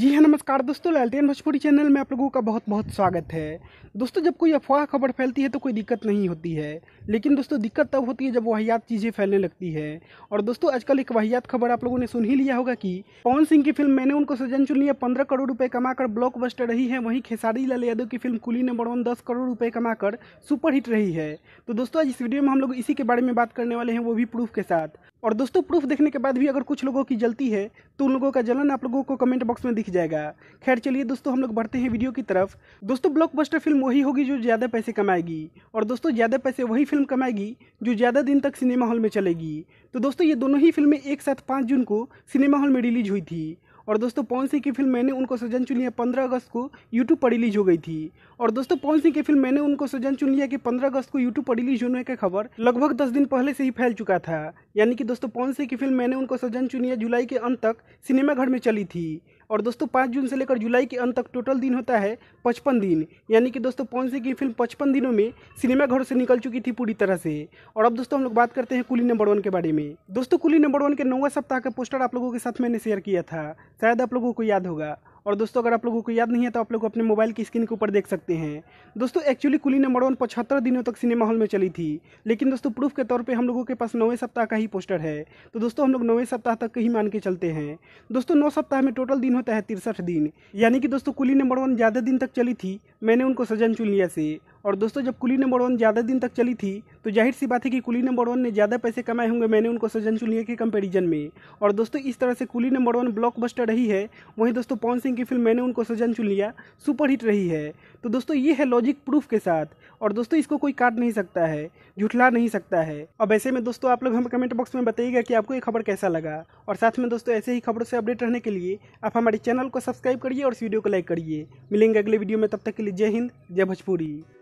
जी हाँ नमस्कार दोस्तों लालटेन भोजपुरी चैनल में आप लोगों का बहुत बहुत स्वागत है दोस्तों जब कोई अफवाह खबर फैलती है तो कोई दिक्कत नहीं होती है लेकिन दोस्तों दिक्कत तब होती है जब वाहियात चीज़ें फैलने लगती है और दोस्तों आजकल एक वाहियात खबर आप लोगों ने सुन ही लिया होगा कि पवन सिंह की फिल्म मैंने उनको सजन चुन लिया पंद्रह करोड़ रुपये कमाकर ब्लॉक रही है वहीं खेसारी लाल यादव की फिल्म कुली नंबर वन दस करोड़ रुपये कमाकर सुपरहिट रही है तो दोस्तों आज इस वीडियो में हम लोग इसी के बारे में बात करने वाले हैं वो भी प्रूफ के साथ और दोस्तों प्रूफ देखने के बाद भी अगर कुछ लोगों की जलती है तो उन लोगों का जलन आप लोगों को कमेंट बॉक्स में दिख जाएगा खैर चलिए दोस्तों हम लोग बढ़ते हैं वीडियो की तरफ दोस्तों ब्लॉकबस्टर फिल्म वही होगी जो ज़्यादा पैसे कमाएगी और दोस्तों ज़्यादा पैसे वही फिल्म कमाएगी जो ज़्यादा दिन तक सिनेमा हॉल में चलेगी तो दोस्तों ये दोनों ही फिल्में एक साथ पाँच जून को सिनेमा हॉल में रिलीज हुई थी और दोस्तों पवन सिंह की फिल्म मैंने उनको सजन चुन लिया पंद्रह अगस्त को यूट्यूब पर रिलीज हो गई थी और दोस्तों पवन सिंह की फिल्म मैंने उनको सजन चुन लिया कि पंद्रह अगस्त को यूट्यूब पर रिलीज होने का खबर लगभग दस दिन पहले से ही फैल चुका था यानी कि दोस्तों पवन सिंह की फिल्म मैंने उनको सजन चुनिया जुलाई के अंत तक सिनेमाघर में चली थी और दोस्तों पाँच जून से लेकर जुलाई के अंत तक टोटल दिन होता है पचपन दिन यानी कि दोस्तों पौन सी की फिल्म पचपन दिनों में सिनेमाघरों से निकल चुकी थी पूरी तरह से और अब दोस्तों हम लोग बात करते हैं कुली नंबर वन के बारे में दोस्तों कुली नंबर वन के नौवा सप्ताह का पोस्टर आप लोगों के साथ मैंने शेयर किया था शायद आप लोगों को याद होगा और दोस्तों अगर आप लोगों को याद नहीं है तो आप लोग अपने मोबाइल की स्क्रीन के ऊपर देख सकते हैं दोस्तों एक्चुअली कुली नंबर वन पचहत्तर दिनों तक सिनेमा हॉल में चली थी लेकिन दोस्तों प्रूफ के तौर पर हम लोगों के पास नौवें सप्ताह का ही पोस्टर है तो दोस्तों हम लोग नौवें सप्ताह तक ही मान के चलते हैं दोस्तों नौ सप्ताह में टोटल दिन होता है तिरसठ दिन यानी कि दोस्तों कुली नंबर वन ज़्यादा दिन तक चली थी मैंने उनको सजन चुन लिया से और दोस्तों जब कुली नंबर वन ज़्यादा दिन तक चली थी तो जाहिर सी बात है कि कुली नंबर वन ने ज़्यादा पैसे कमाए होंगे मैंने उनको सजन चुन लिया के कंपेरिजन में और दोस्तों इस तरह से कुली नंबर वन ब्लॉकबस्टर रही है वहीं दोस्तों पवन सिंह की फिल्म मैंने उनको सजन चुन लिया सुपर हिट रही है तो दोस्तों ये है लॉजिक प्रूफ के साथ और दोस्तों इसको कोई काट नहीं सकता है झुठला नहीं सकता है अब ऐसे में दोस्तों आप लोग हमें कमेंट बॉक्स में बताइएगा कि आपको ये खबर कैसा लगा और साथ में दोस्तों ऐसे ही खबरों से अपडेट रहने के लिए आप हमारे चैनल को सब्सक्राइब करिए और इस वीडियो को लाइक करिए मिलेंगे अगले वीडियो में तब तक के लिए जय हिंद जय भोजपुरी